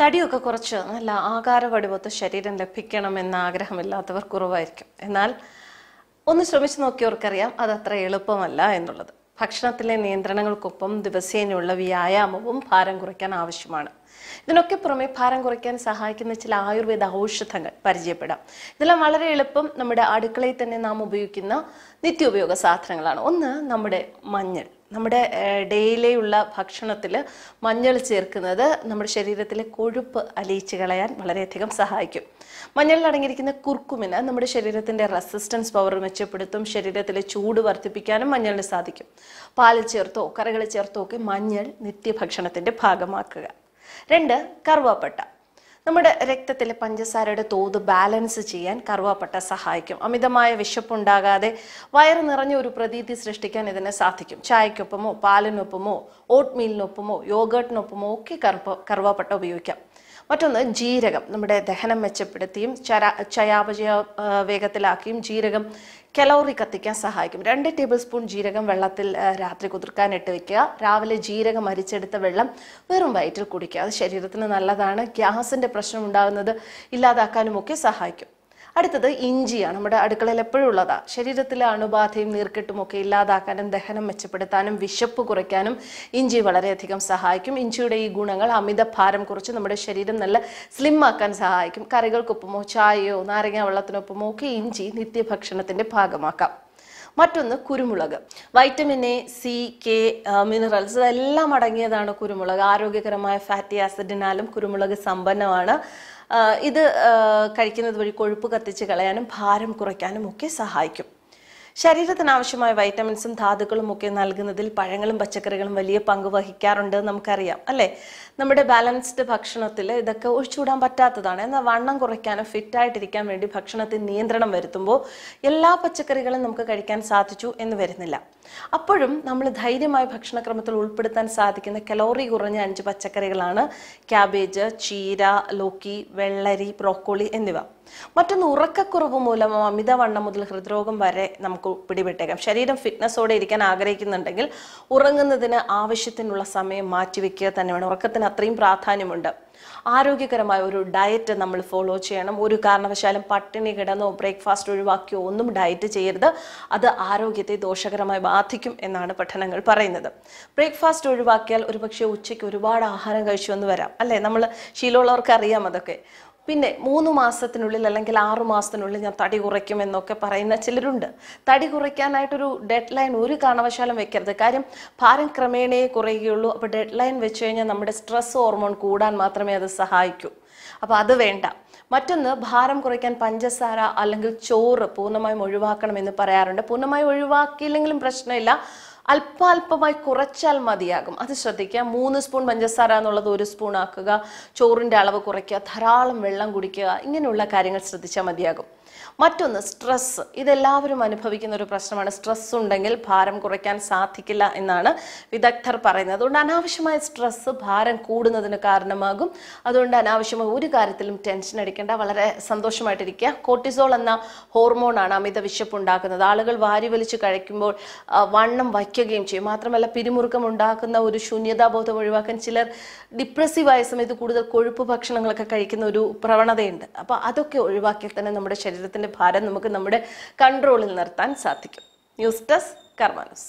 തടിയൊക്കെ കുറച്ച് നല്ല ആകാര വടിവൊത്ത ശരീരം എന്ന ആഗ്രഹമില്ലാത്തവർ കുറവായിരിക്കും എന്നാൽ ഒന്ന് ശ്രമിച്ചു നോക്കിയവർക്കറിയാം അതത്ര എളുപ്പമല്ല എന്നുള്ളത് ഭക്ഷണത്തിലെ നിയന്ത്രണങ്ങൾക്കൊപ്പം ദിവസേനയുള്ള വ്യായാമവും ഭാരം കുറയ്ക്കാൻ ആവശ്യമാണ് ഇതിനൊക്കെ പുറമെ ഭാരം കുറയ്ക്കാൻ സഹായിക്കുന്ന ചില ആയുർവേദ ഔഷധങ്ങൾ പരിചയപ്പെടാം ഇതെല്ലാം വളരെ എളുപ്പം നമ്മുടെ അടുക്കളയിൽ തന്നെ നാം ഉപയോഗിക്കുന്ന നിത്യോപയോഗ സാധനങ്ങളാണ് ഒന്ന് നമ്മുടെ മഞ്ഞൾ നമ്മുടെ ഡെയിലിയുള്ള ഭക്ഷണത്തിൽ മഞ്ഞൾ ചേർക്കുന്നത് നമ്മുടെ ശരീരത്തിലെ കൊഴുപ്പ് അലിയിച്ചു കളയാൻ വളരെയധികം സഹായിക്കും മഞ്ഞളിൽ അടങ്ങിയിരിക്കുന്ന കുർക്കുമിന് നമ്മുടെ ശരീരത്തിൻ്റെ റെസിസ്റ്റൻസ് പവർ മെച്ചപ്പെടുത്തും ശരീരത്തിലെ ചൂട് വർദ്ധിപ്പിക്കാനും മഞ്ഞളിന് സാധിക്കും പാലിൽ ചേർത്തോ കറികളിൽ ചേർത്തോ ഒക്കെ മഞ്ഞൾ നിത്യഭക്ഷണത്തിൻ്റെ ഭാഗമാക്കുക രണ്ട് കറുവാപ്പട്ട നമ്മുടെ രക്തത്തിലെ പഞ്ചസാരയുടെ തോത് ബാലൻസ് ചെയ്യാൻ കറുവാപ്പട്ട സഹായിക്കും അമിതമായ വിശപ്പുണ്ടാകാതെ വയറ് നിറഞ്ഞ ഒരു പ്രതീതി സൃഷ്ടിക്കാൻ ഇതിനെ സാധിക്കും ചായക്കൊപ്പമോ പാലിനൊപ്പമോ ഓട്ട്മീലിനൊപ്പമോ യോഗർട്ടിനൊപ്പമോ ഒക്കെ കറുപ്പ കറുവാപ്പട്ട ഉപയോഗിക്കാം മറ്റൊന്ന് ജീരകം നമ്മുടെ ദഹനം മെച്ചപ്പെടുത്തിയും ചര ചയാപചയ വേഗത്തിലാക്കിയും ജീരകം കലോറി കത്തിക്കാൻ സഹായിക്കും രണ്ട് ടേബിൾ സ്പൂൺ ജീരകം വെള്ളത്തിൽ രാത്രി കുതിർക്കാൻ ഇട്ട് വെക്കുക രാവിലെ ജീരകം അരിച്ചെടുത്ത വെള്ളം വെറും വയറ്റിൽ കുടിക്കുക അത് ശരീരത്തിന് നല്ലതാണ് ഗ്യാസിൻ്റെ പ്രശ്നം ഉണ്ടാകുന്നത് ഇല്ലാതാക്കാനുമൊക്കെ സഹായിക്കും അടുത്തത് ഇഞ്ചിയാണ് നമ്മുടെ അടുക്കളയിൽ എപ്പോഴും ഉള്ളതാ ശരീരത്തിലെ അണുബാധയും നീർക്കെട്ടും ഒക്കെ ഇല്ലാതാക്കാനും ദഹനം മെച്ചപ്പെടുത്താനും വിശപ്പ് കുറയ്ക്കാനും ഇഞ്ചി വളരെയധികം സഹായിക്കും ഇഞ്ചിയുടെ ഈ ഗുണങ്ങൾ അമിത ഭാരം കുറച്ച് നമ്മുടെ ശരീരം നല്ല സ്ലിം ആക്കാൻ സഹായിക്കും കറികൾക്കൊപ്പമോ ചായയോ നാരങ്ങ വെള്ളത്തിനൊപ്പമോ ഒക്കെ ഇഞ്ചി നിത്യഭക്ഷണത്തിന്റെ ഭാഗമാക്കാം മറ്റൊന്ന് കുരുമുളക് vitamin A C K minerals ഇതെല്ലാം അടങ്ങിയതാണ് കുരുമുളക് ആരോഗ്യകരമായ ഫാറ്റി ആസിഡിനാലും കുരുമുളക് സമ്പന്നമാണ് ഇത് കഴിക്കുന്നത് വഴി കൊഴുപ്പ് കത്തിച്ച് കളയാനും ഭാരം കുറയ്ക്കാനും ഒക്കെ സഹായിക്കും ശരീരത്തിന് ആവശ്യമായ വൈറ്റമിൻസും ധാതുക്കളും ഒക്കെ നൽകുന്നതിൽ പഴങ്ങളും പച്ചക്കറികളും വലിയ പങ്ക് വഹിക്കാറുണ്ട് നമുക്കറിയാം അല്ലേ നമ്മുടെ ബാലൻസ്ഡ് ഭക്ഷണത്തിൽ ഇതൊക്കെ ഒഴിച്ചുകൂടാൻ പറ്റാത്തതാണ് എന്നാൽ വണ്ണം കുറയ്ക്കാനോ ഫിറ്റായിട്ടിരിക്കാൻ വേണ്ടി ഭക്ഷണത്തിന് നിയന്ത്രണം വരുത്തുമ്പോൾ എല്ലാ പച്ചക്കറികളും നമുക്ക് കഴിക്കാൻ സാധിച്ചു എന്ന് വരുന്നില്ല അപ്പോഴും നമ്മൾ ധൈര്യമായ ഭക്ഷണക്രമത്തിൽ ഉൾപ്പെടുത്താൻ സാധിക്കുന്ന കലോറി കുറഞ്ഞ അഞ്ച് പച്ചക്കറികളാണ് ക്യാബേജ് ചീര ലോക്കി വെള്ളരി ബ്രോക്കോളി എന്നിവ മറ്റൊന്ന് ഉറക്കക്കുറവ് മൂലമോ അമിതവണ്ണം മുതൽ ഹൃദ്രോഗം വരെ നമുക്ക് പിടിപെട്ടേക്കാം ശരീരം ഫിറ്റ്നസ്സോടെ ഇരിക്കാൻ ആഗ്രഹിക്കുന്നുണ്ടെങ്കിൽ ഉറങ്ങുന്നതിന് ആവശ്യത്തിനുള്ള സമയം മാറ്റിവെക്കുക തന്നെ വേണം ഉറക്കത്തിന് അത്രയും പ്രാധാന്യമുണ്ട് ആരോഗ്യകരമായ ഒരു ഡയറ്റ് നമ്മൾ ഫോളോ ചെയ്യണം ഒരു കാരണവശാലും പട്ടിണി കിടന്നോ ബ്രേക്ക്ഫാസ്റ്റ് ഒഴിവാക്കിയോ ഒന്നും ഡയറ്റ് ചെയ്യരുത് അത് ആരോഗ്യത്തെ ദോഷകരമായി ബാധിക്കും എന്നാണ് പഠനങ്ങൾ പറയുന്നത് ബ്രേക്ക്ഫാസ്റ്റ് ഒഴിവാക്കിയാൽ ഒരുപക്ഷെ ഉച്ചയ്ക്ക് ഒരുപാട് ആഹാരം കഴിച്ചു എന്ന് വരാം അല്ലേ നമ്മൾ ശീലമുള്ളവർക്ക് അറിയാം അതൊക്കെ പിന്നെ മൂന്ന് മാസത്തിനുള്ളിൽ അല്ലെങ്കിൽ ആറു മാസത്തിനുള്ളിൽ ഞാൻ തടി കുറയ്ക്കും എന്നൊക്കെ പറയുന്ന ചിലരുണ്ട് തടി കുറയ്ക്കാനായിട്ടൊരു ഡെഡ് ലൈൻ ഒരു കാരണവശാലും വെക്കരുത് കാര്യം ഭാരം ക്രമേണയെ കുറയുകയുള്ളൂ അപ്പോൾ ഡെഡ് ലൈൻ വെച്ച് കഴിഞ്ഞാൽ നമ്മുടെ സ്ട്രെസ് ഹോർമോൺ കൂടാൻ മാത്രമേ അത് സഹായിക്കൂ അപ്പോൾ അത് വേണ്ട മറ്റൊന്ന് ഭാരം കുറയ്ക്കാൻ പഞ്ചസാര അല്ലെങ്കിൽ ചോറ് പൂർണ്ണമായും ഒഴിവാക്കണമെന്ന് പറയാറുണ്ട് പൂർണ്ണമായും ഒഴിവാക്കിയില്ലെങ്കിലും പ്രശ്നമില്ല അല്പാൽപമായി കുറച്ചാൽ മതിയാകും അത് ശ്രദ്ധിക്കുക മൂന്ന് സ്പൂൺ പഞ്ചസാര എന്നുള്ളത് ഒരു സ്പൂൺ ആക്കുക ചോറിൻ്റെ അളവ് കുറയ്ക്കുക ധാരാളം വെള്ളം കുടിക്കുക ഇങ്ങനെയുള്ള കാര്യങ്ങൾ ശ്രദ്ധിച്ചാൽ മതിയാകും മറ്റൊന്ന് സ്ട്രെസ് ഇതെല്ലാവരും അനുഭവിക്കുന്ന ഒരു പ്രശ്നമാണ് സ്ട്രെസ് ഉണ്ടെങ്കിൽ ഭാരം കുറയ്ക്കാൻ സാധിക്കില്ല എന്നാണ് വിദഗ്ധർ പറയുന്നത് അതുകൊണ്ട് അനാവശ്യമായ സ്ട്രെസ് ഭാരം കൂടുന്നതിന് കാരണമാകും അതുകൊണ്ട് അനാവശ്യമായ ഒരു കാര്യത്തിലും ടെൻഷൻ അടിക്കേണ്ട വളരെ സന്തോഷമായിട്ടിരിക്കുക കോർട്ടിസോൾ എന്ന ഹോർമോണാണ് അമിത വിശപ്പ് ഉണ്ടാക്കുന്നത് ആളുകൾ വാരി വലിച്ച് കഴിക്കുമ്പോൾ വണ്ണം വയ്ക്കുകയും ചെയ്യും മാത്രമല്ല പിരിമുറുക്കം ഉണ്ടാക്കുന്ന ഒരു ശൂന്യതാബോധം ഒഴിവാക്കാൻ ചിലർ ആയ സമയത്ത് കൂടുതൽ കൊഴുപ്പ് ഭക്ഷണങ്ങളൊക്കെ കഴിക്കുന്ന ഒരു പ്രവണതയുണ്ട് അപ്പോൾ അതൊക്കെ ഒഴിവാക്കിയാൽ തന്നെ നമ്മുടെ ശരീരം ചരിത്രത്തിന്റെ ഭാരം നമുക്ക് നമ്മുടെ കൺട്രോളിൽ നിർത്താൻ സാധിക്കും ന്യൂസ് ഡെസ്ക് കർമാനസ്